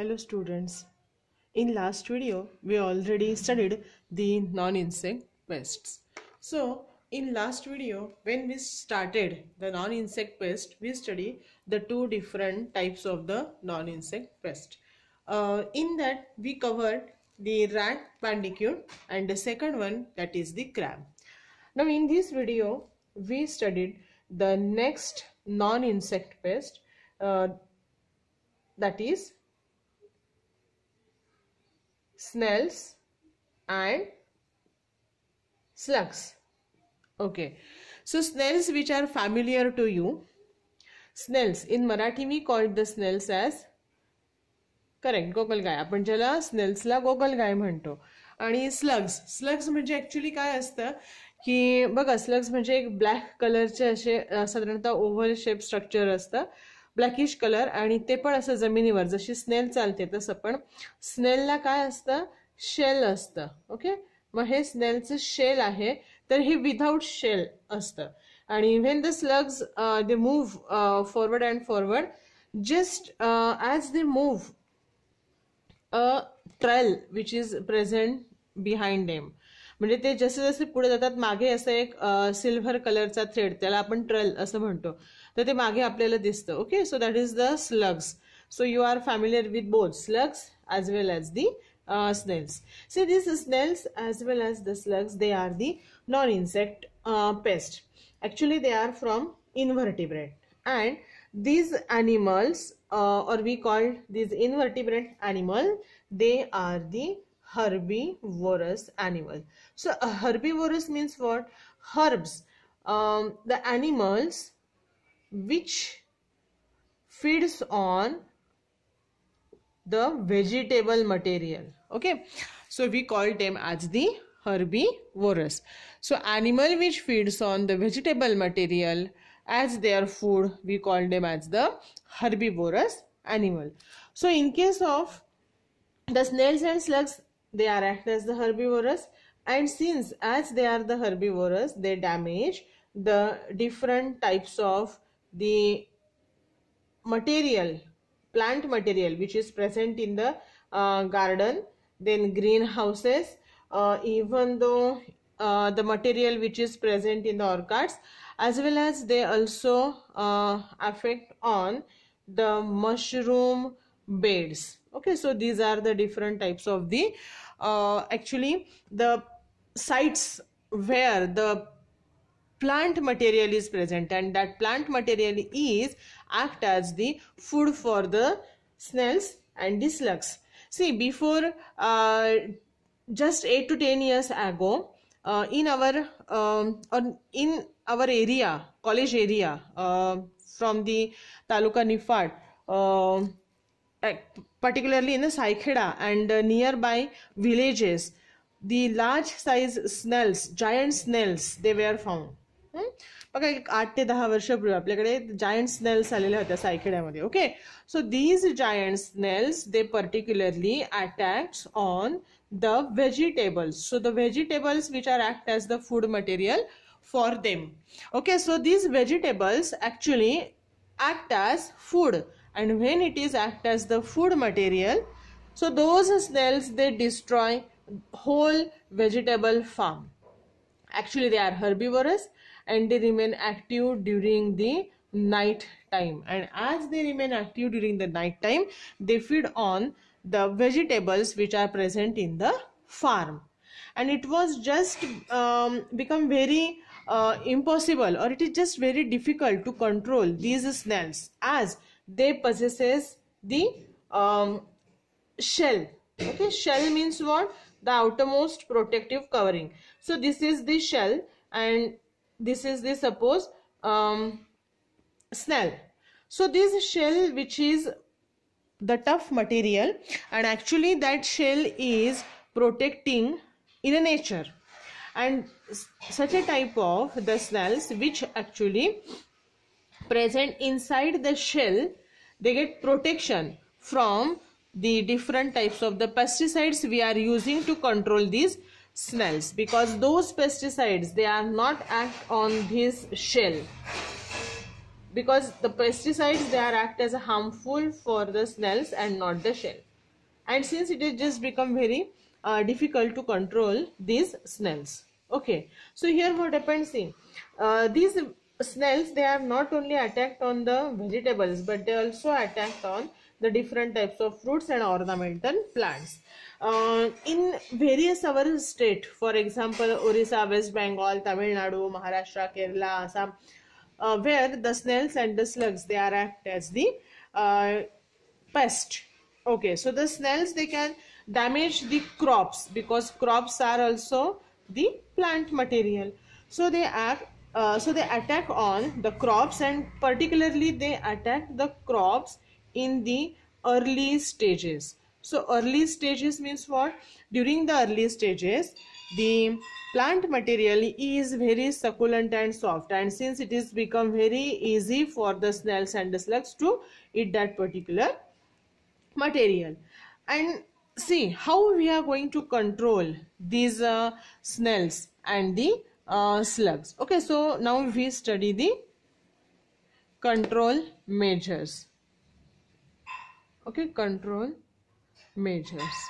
hello students in last video we already studied the non-insect pests so in last video when we started the non-insect pest we study the two different types of the non-insect pest uh, in that we covered the rat bandicoot and the second one that is the crab now in this video we studied the next non-insect pest uh, that is snails and slugs okay so snails which are familiar to you snails in Marathi मी called the snails as correct गोगलगाय आपण ज्याला स्नेल्सला गोगलगाय म्हणतो आणि slugs slugs म्हणजे actually काय असतं की बघा स्लग्स म्हणजे एक ब्लॅक कलरचे असे साधारणतः ओव्हल शेप स्ट्रक्चर असतं ब्लॅकिश कलर आणि ते पण असं जमिनीवर जशी स्नेल चालते तसं पण स्नेलला काय असतं शेल असतं ओके मग हे स्नेलचं शेल आहे तर हे विदाऊट शेल असतं आणि when the slugs they move forward and forward just as they move a trail which is present behind them म्हणजे ते जसे जसे पुढे जातात मागे असं एक सिल्वर कलरचा थ्रेड त्याला आपण ट्रेल असं म्हणतो तर ते मागे आपल्याला दिसतं okay so that is the slugs so you are familiar with both slugs as well as the snails see this snails as well as the slugs they are the non insect pest actually they are from invertebrate and these animals or we called these invertebrate animal they are the herbivorous animal. So herbivorous means what? Herbs. Um, the animals which feeds on the vegetable material. Okay. So we call them as the herbivorous. So animal which feeds on the vegetable material as their food we call them as the herbivorous animal. So in case of the snails and slugs they are act as the herbivorous and since as they are the herbivorous, they damage the different types of the material, plant material which is present in the uh, garden, then greenhouses, uh, even though uh, the material which is present in the orchards, as well as they also uh, affect on the mushroom beds okay so these are the different types of the uh, actually the sites where the plant material is present and that plant material is act as the food for the snails and the slugs see before uh, just 8 to 10 years ago uh, in our um, or in our area college area uh, from the taluka nifad uh, uh, particularly in the Saikheda and uh, nearby villages, the large size snails, giant snails, they were found. Hmm? Okay, Hmm? giant snails the okay so these giant snails they particularly attacks on the vegetables so the vegetables which are act as the food material for them okay so these vegetables actually act as food and when it is act as the food material so those snails they destroy whole vegetable farm actually they are herbivorous and they remain active during the night time and as they remain active during the night time they feed on the vegetables which are present in the farm and it was just um, become very uh, impossible or it is just very difficult to control these snails as they possesses the um, shell okay shell means what the outermost protective covering so this is the shell and this is the suppose um, snail so this shell which is the tough material and actually that shell is protecting in nature and such a type of the snails which actually present inside the shell they get protection from the different types of the pesticides we are using to control these snails because those pesticides they are not act on this shell because the pesticides they are act as harmful for the snails and not the shell and since it is just become very uh, difficult to control these snails okay so here what happens see uh, these snails they have not only attacked on the vegetables but they also attacked on the different types of fruits and ornamental plants uh, in various our state for example orissa west bengal tamil nadu maharashtra kerala assam uh, where the snails and the slugs they are act as the uh, pest okay so the snails they can damage the crops because crops are also the plant material so they act uh, so they attack on the crops and particularly they attack the crops in the early stages so early stages means what during the early stages the plant material is very succulent and soft and since it is become very easy for the snails and the slugs to eat that particular material and see how we are going to control these uh, snails and the uh, slugs okay so now we study the control measures okay control measures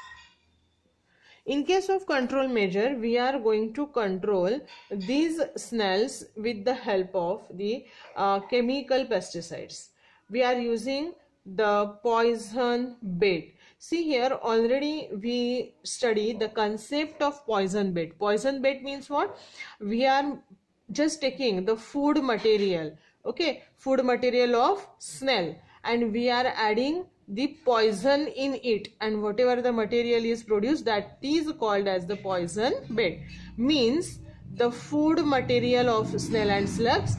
in case of control measure, we are going to control these snails with the help of the uh, chemical pesticides. We are using the poison bait see here already we study the concept of poison bait poison bait means what we are just taking the food material okay food material of snail and we are adding the poison in it and whatever the material is produced that is called as the poison bait means the food material of snail and slugs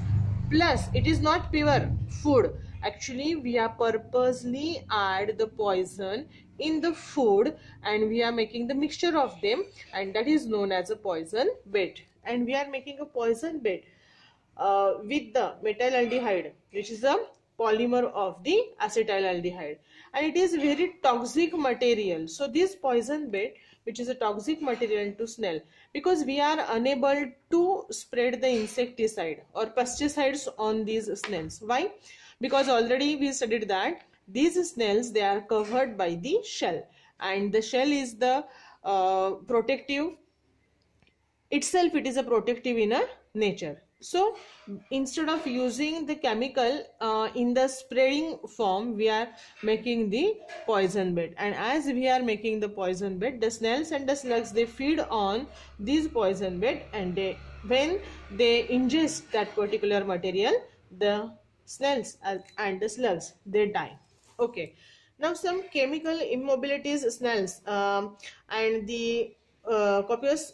plus it is not pure food actually we are purposely add the poison in the food and we are making the mixture of them and that is known as a poison bed and we are making a poison bed uh, with the metaldehyde which is a polymer of the acetaldehyde and it is very toxic material so this poison bed which is a toxic material to smell because we are unable to spread the insecticide or pesticides on these snails why because already we studied that these snails they are covered by the shell and the shell is the uh, protective itself it is a protective in a nature so instead of using the chemical uh, in the spraying form we are making the poison bed and as we are making the poison bed the snails and the slugs they feed on this poison bed and they when they ingest that particular material the snails and slugs they die okay now some chemical immobilities snails um, and the uh, copious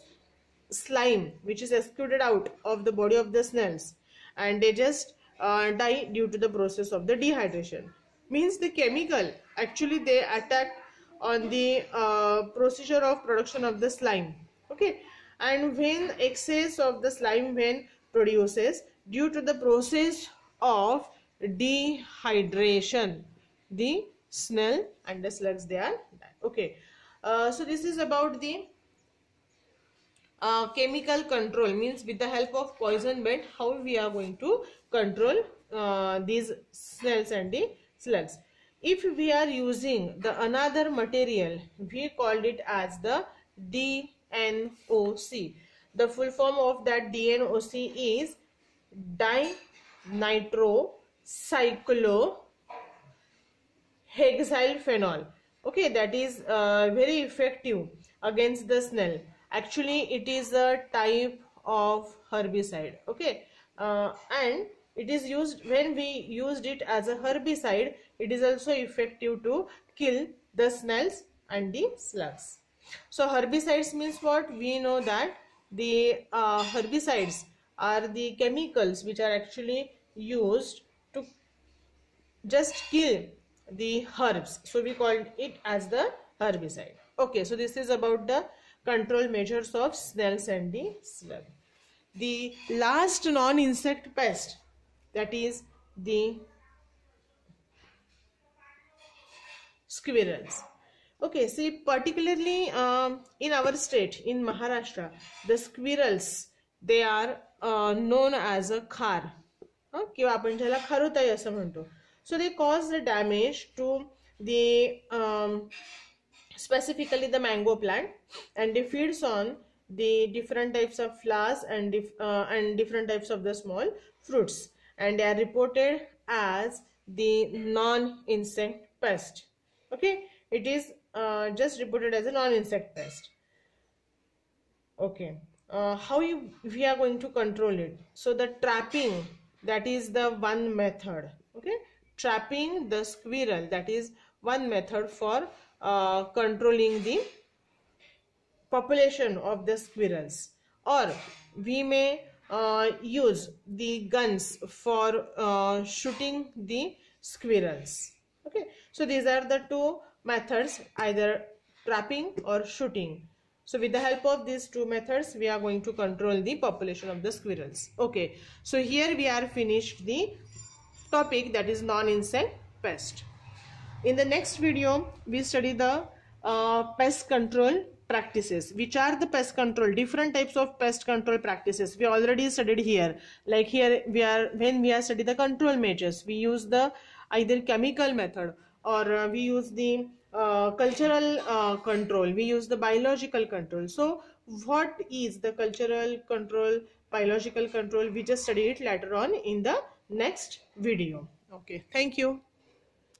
slime which is excreted out of the body of the snails and they just uh, die due to the process of the dehydration means the chemical actually they attack on the uh, procedure of production of the slime okay and when excess of the slime when produces due to the process of dehydration the snell and the slugs they are okay uh, so this is about the uh, chemical control means with the help of poison bed how we are going to control uh, these snails and the slugs if we are using the another material we called it as the DNOC the full form of that DNOC is dye Nitro cyclohexyl phenol okay that is uh, very effective against the snail actually it is a type of herbicide okay uh, and it is used when we used it as a herbicide it is also effective to kill the snails and the slugs so herbicides means what we know that the uh, herbicides are the chemicals which are actually used to just kill the herbs so we called it as the herbicide okay so this is about the control measures of snails and the slug the last non-insect pest that is the squirrels okay see particularly um, in our state in maharashtra the squirrels they are uh, known as a khar किंवा आपण ज्याला खरुताई असं म्हणतो सो the um, specifically the mango plant and they feeds on the different types of flowers and uh, and different types of the small fruits and they are reported as the non insect pest okay it is uh, just reported as a non insect pest okay uh, how you, we are going to control it so the trapping that is the one method okay trapping the squirrel that is one method for uh, controlling the population of the squirrels or we may uh, use the guns for uh, shooting the squirrels okay so these are the two methods either trapping or shooting so with the help of these two methods, we are going to control the population of the squirrels. Okay, so here we are finished the topic that is non-insect pest. In the next video, we study the uh, pest control practices which are the pest control different types of pest control practices we already studied here like here we are when we are study the control measures we use the either chemical method or uh, we use the uh, cultural uh, control we use the biological control so what is the cultural control biological control we just study it later on in the next video okay thank you